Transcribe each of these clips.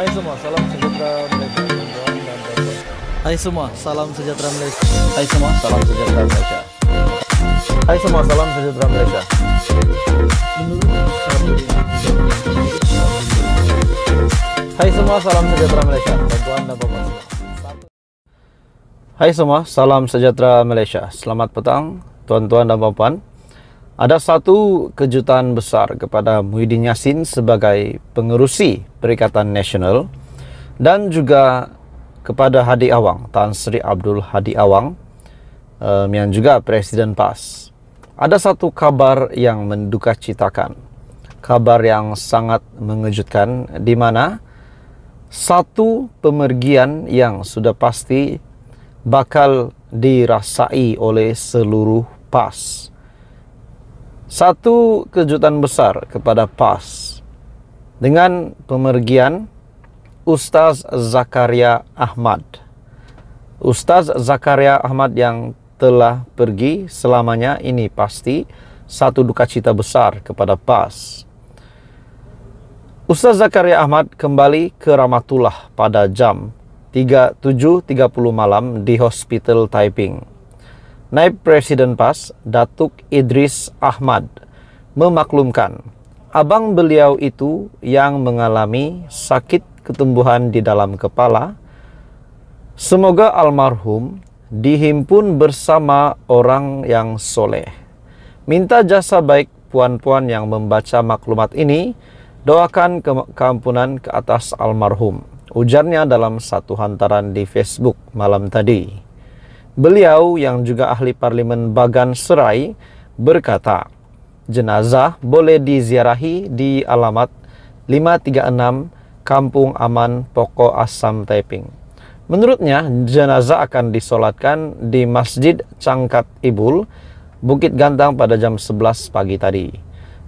Hai semua, salam sejahtera Malaysia. Hai semua, salam sejahtera Malaysia. Hai semua, salam sejahtera Malaysia. Hai semua, salam sejahtera Malaysia. Hai semua, salam sejahtera Malaysia. Tuan dan Bapak Hai semua, salam sejahtera Malaysia. Selamat petang, tuan-tuan dan puan-puan. Ada satu kejutan besar kepada Muhyiddin Yassin sebagai pengerusi Perikatan Nasional dan juga kepada Hadi Awang, Tan Sri Abdul Hadi Awang um, yang juga Presiden PAS. Ada satu kabar yang menduka citakan, kabar yang sangat mengejutkan di mana satu pemergian yang sudah pasti bakal dirasai oleh seluruh PAS. satu kejutan besar kepada PAS dengan pemergian Ustaz Zakaria Ahmad. Ustaz Zakaria Ahmad yang telah pergi selamanya ini pasti satu duka cita besar kepada PAS. Ustaz Zakaria Ahmad kembali ke Ramatullah pada jam 37.30 malam di Hospital Taiping. Naib Presiden PAS, Datuk Idris Ahmad, memaklumkan abang beliau itu yang mengalami sakit ketumbuhan di dalam kepala. Semoga almarhum dihimpun bersama orang yang soleh. Minta jasa baik puan-puan yang membaca maklumat ini, doakan ke keampunan ke atas almarhum. Ujarnya dalam satu hantaran di Facebook malam tadi. Beliau yang juga ahli parlimen Bagan Serai berkata, jenazah boleh diziarahi di alamat 536 Kampung Aman Poko Asam Taiping. Menurutnya, jenazah akan disolatkan di Masjid Cangkat Ibul, Bukit Gantang pada jam 11 pagi tadi.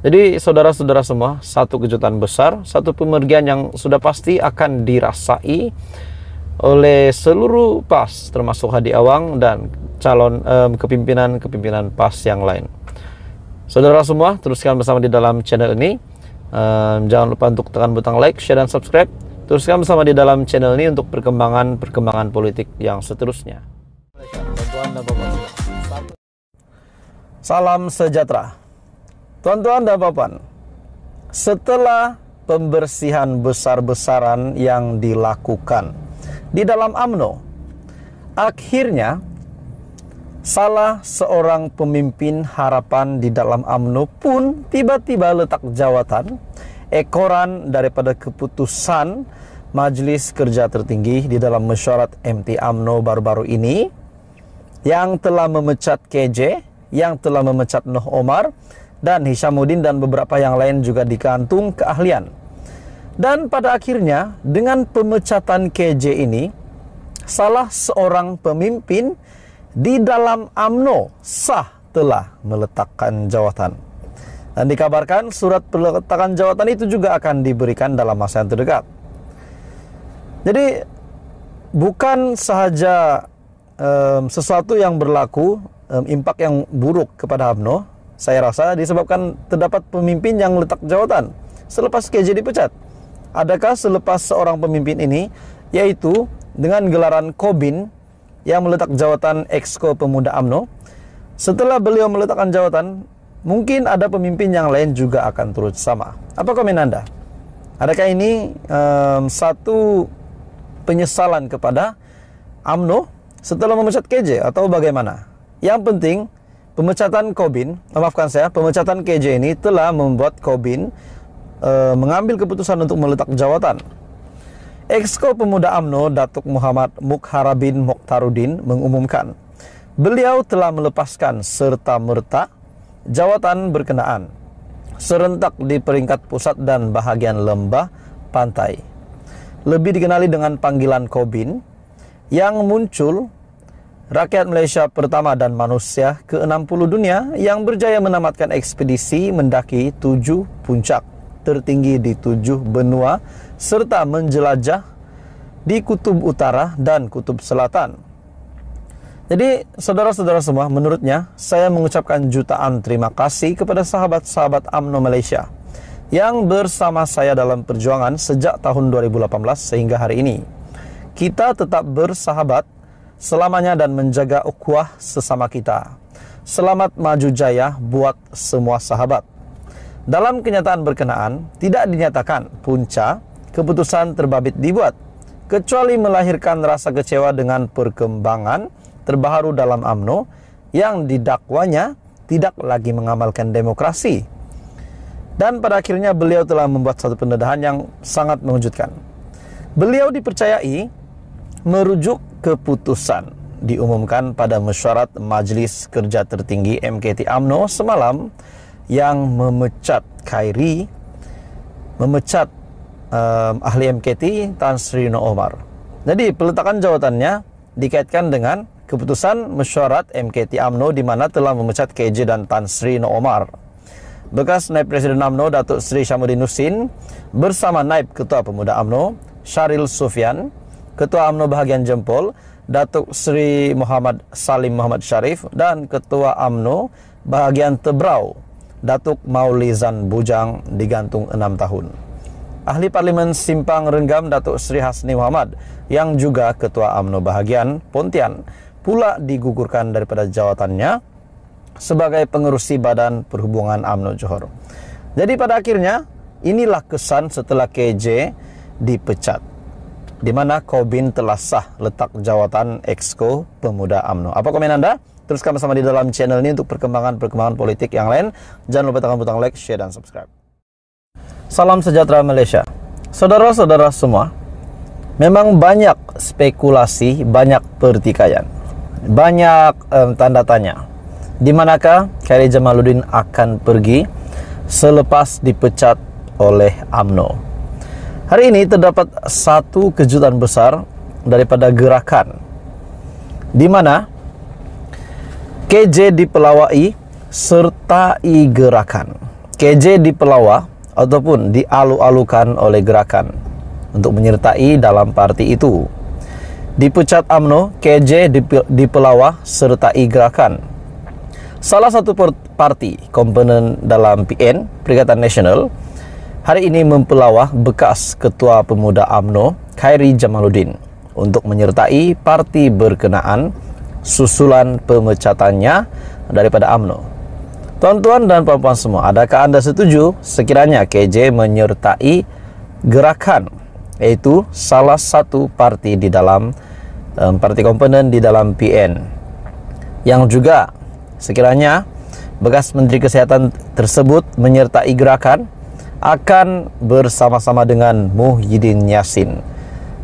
Jadi saudara-saudara semua, satu kejutan besar, satu pemergian yang sudah pasti akan dirasai oleh seluruh PAS termasuk Hadi Awang dan calon kepimpinan-kepimpinan PAS yang lain. Saudara semua, teruskan bersama di dalam channel ini. Um, jangan lupa untuk tekan butang like, share, dan subscribe. Teruskan bersama di dalam channel ini untuk perkembangan-perkembangan politik yang seterusnya. Salam sejahtera. Tuan-tuan dan papan, setelah pembersihan besar-besaran yang dilakukan di dalam AMNO. Akhirnya, salah seorang pemimpin harapan di dalam AMNO pun tiba-tiba letak jawatan ekoran daripada keputusan Majelis Kerja Tertinggi di dalam mesyuarat MT AMNO baru-baru ini yang telah memecat KJ, yang telah memecat Noh Omar, dan Hishamuddin dan beberapa yang lain juga dikantung keahlian. Dan pada akhirnya, dengan pemecatan KJ ini, salah seorang pemimpin di dalam AMNO sah telah meletakkan jawatan. Dan dikabarkan surat peletakan jawatan itu juga akan diberikan dalam masa yang terdekat. Jadi bukan sahaja um, sesuatu yang berlaku, um, impak yang buruk kepada AMNO, saya rasa disebabkan terdapat pemimpin yang letak jawatan selepas KJ dipecat adakah selepas seorang pemimpin ini yaitu dengan gelaran Kobin yang meletak jawatan exco Pemuda AMNO. Setelah beliau meletakkan jawatan, mungkin ada pemimpin yang lain juga akan turut sama. Apa komen Anda? Adakah ini um, satu penyesalan kepada AMNO setelah memecat KJ atau bagaimana? Yang penting pemecatan Kobin, maafkan saya, pemecatan KJ ini telah membuat Kobin e, mengambil keputusan untuk meletak jawatan. exco Pemuda AMNO Datuk Muhammad Mukharabin Mokhtarudin mengumumkan beliau telah melepaskan serta merta jawatan berkenaan serentak di peringkat pusat dan bahagian lembah pantai. Lebih dikenali dengan panggilan Kobin yang muncul rakyat Malaysia pertama dan manusia ke-60 dunia yang berjaya menamatkan ekspedisi mendaki tujuh puncak tertinggi di tujuh benua serta menjelajah di kutub utara dan kutub selatan. Jadi, saudara-saudara semua, menurutnya saya mengucapkan jutaan terima kasih kepada sahabat-sahabat AMNO Malaysia yang bersama saya dalam perjuangan sejak tahun 2018 sehingga hari ini. Kita tetap bersahabat selamanya dan menjaga ukhuwah sesama kita. Selamat maju jaya buat semua sahabat. Dalam kenyataan berkenaan, tidak dinyatakan punca keputusan terbabit dibuat, kecuali melahirkan rasa kecewa dengan perkembangan terbaru dalam AMNO yang didakwanya tidak lagi mengamalkan demokrasi. Dan pada akhirnya beliau telah membuat satu pendedahan yang sangat mengejutkan. Beliau dipercayai merujuk keputusan diumumkan pada mesyuarat Majelis Kerja Tertinggi MKT AMNO semalam yang memecat Khairi, memecat um, ahli MKT Tan Sri Omar. Jadi peletakan jawatannya dikaitkan dengan keputusan mesyuarat MKT AMNO di mana telah memecat KJ dan Tan Sri Omar. Bekas Naib Presiden AMNO Datuk Sri Syamuddin Nusin bersama Naib Ketua Pemuda AMNO Syaril Sufyan, Ketua AMNO bahagian Jempol Datuk Sri Muhammad Salim Muhammad Syarif dan Ketua AMNO bahagian Tebrau Datuk Maulizan Bujang digantung enam tahun. Ahli Parlimen Simpang Renggam Datuk Sri Hasni Muhammad yang juga Ketua UMNO Bahagian Pontian pula digugurkan daripada jawatannya sebagai pengerusi Badan Perhubungan UMNO Johor. Jadi pada akhirnya inilah kesan setelah KJ dipecat. di mana Kobin telah sah letak jawatan exco Pemuda AMNO. Apa komen Anda? Teruskan bersama di dalam channel ini untuk perkembangan-perkembangan politik yang lain. Jangan lupa tekan butang like, share, dan subscribe. Salam sejahtera Malaysia. Saudara-saudara semua, memang banyak spekulasi, banyak pertikaian, banyak um, tanda tanya. Di manakah Khairi Jamaluddin akan pergi selepas dipecat oleh AMNO? Hari ini terdapat satu kejutan besar daripada gerakan di mana KJ dipelawai sertai gerakan. KJ dipelawa ataupun dialu-alukan oleh gerakan untuk menyertai dalam parti itu. Dipecat AMNO, KJ dipelawa sertai gerakan. Salah satu parti komponen dalam PN, Perikatan Nasional, Hari ini mempelawah bekas Ketua Pemuda AMNO, Khairi Jamaluddin, untuk menyertai parti berkenaan susulan pemecatannya daripada AMNO. Tuan-tuan dan puan-puan semua, adakah Anda setuju sekiranya KJ menyertai gerakan yaitu salah satu parti di dalam um, parti komponen di dalam PN yang juga sekiranya bekas Menteri Kesehatan tersebut menyertai gerakan akan bersama-sama dengan Muhyiddin Yassin,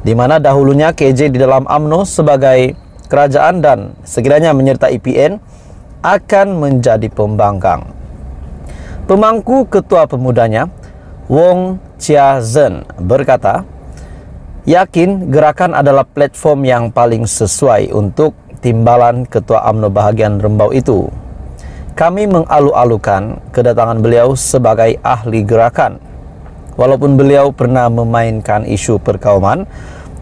Di mana dahulunya KJ di dalam AMNO sebagai kerajaan dan sekiranya menyertai IPN akan menjadi pembangkang. Pemangku ketua pemudanya, Wong Chia Zen berkata, yakin gerakan adalah platform yang paling sesuai untuk timbalan ketua AMNO bahagian Rembau itu kami mengalu-alukan kedatangan beliau sebagai ahli gerakan. Walaupun beliau pernah memainkan isu perkauman,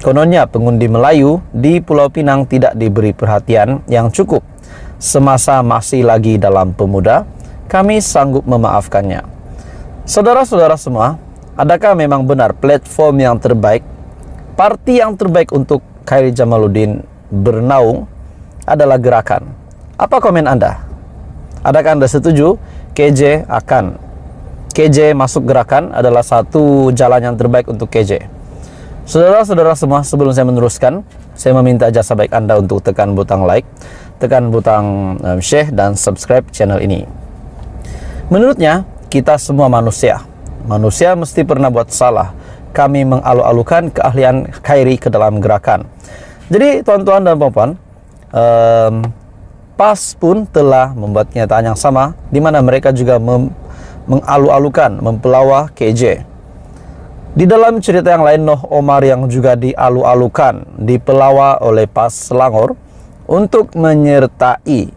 kononnya pengundi Melayu di Pulau Pinang tidak diberi perhatian yang cukup. Semasa masih lagi dalam pemuda, kami sanggup memaafkannya. Saudara-saudara semua, adakah memang benar platform yang terbaik, parti yang terbaik untuk Khairi Jamaluddin bernaung adalah gerakan? Apa komen Anda? Adakah Anda setuju? KJ akan. KJ masuk gerakan adalah satu jalan yang terbaik untuk KJ. Saudara-saudara semua, sebelum saya meneruskan, saya meminta jasa baik Anda untuk tekan butang like, tekan butang um, share, dan subscribe channel ini. Menurutnya, kita semua manusia. Manusia mesti pernah buat salah. Kami mengalu-alukan keahlian Kairi ke dalam gerakan. Jadi, tuan-tuan dan puan-puan, um, PAS pun telah membuat kenyataan yang sama, di mana mereka juga mem mengalu-alukan, mempelawa KJ. Di dalam cerita yang lain, Noh Omar yang juga dialu-alukan, dipelawa oleh PAS Selangor untuk menyertai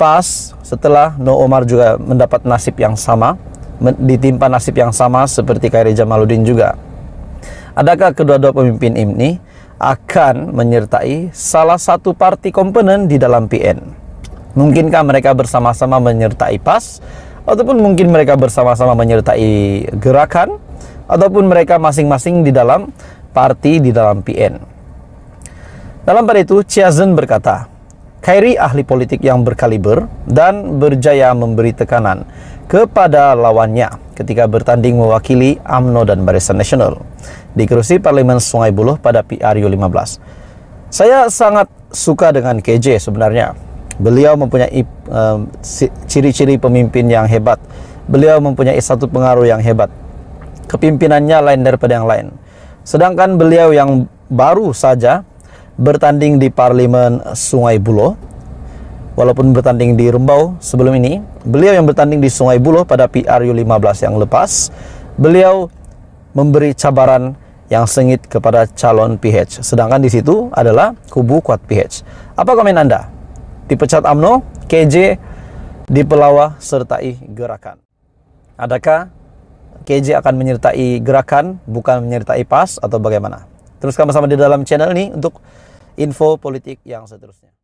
PAS setelah Noh Omar juga mendapat nasib yang sama, ditimpa nasib yang sama seperti Kairi Jamaluddin juga. Adakah kedua-dua pemimpin ini akan menyertai salah satu parti komponen di dalam PN. Mungkinkah mereka bersama-sama menyertai PAS, ataupun mungkin mereka bersama-sama menyertai gerakan, ataupun mereka masing-masing di dalam parti di dalam PN. Dalam pada itu, Chiazen berkata, Kairi ahli politik yang berkaliber dan berjaya memberi tekanan kepada lawannya ketika bertanding mewakili AMNO dan Barisan Nasional di kursi Parlemen Sungai Buloh pada PRU 15. Saya sangat suka dengan KJ sebenarnya. Beliau mempunyai ehm, ciri-ciri um, pemimpin yang hebat. Beliau mempunyai satu pengaruh yang hebat. Kepimpinannya lain daripada yang lain. Sedangkan beliau yang baru saja bertanding di Parlemen Sungai Buloh walaupun bertanding di Rumbau sebelum ini. Beliau yang bertanding di Sungai Buloh pada PRU 15 yang lepas, beliau memberi cabaran yang sengit kepada calon PH. Sedangkan di situ adalah kubu kuat PH. Apa komen Anda? Dipecat AMNO, KJ di dipelawa sertai gerakan. Adakah KJ akan menyertai gerakan bukan menyertai PAS atau bagaimana? Teruskan bersama di dalam channel ini untuk info politik yang seterusnya.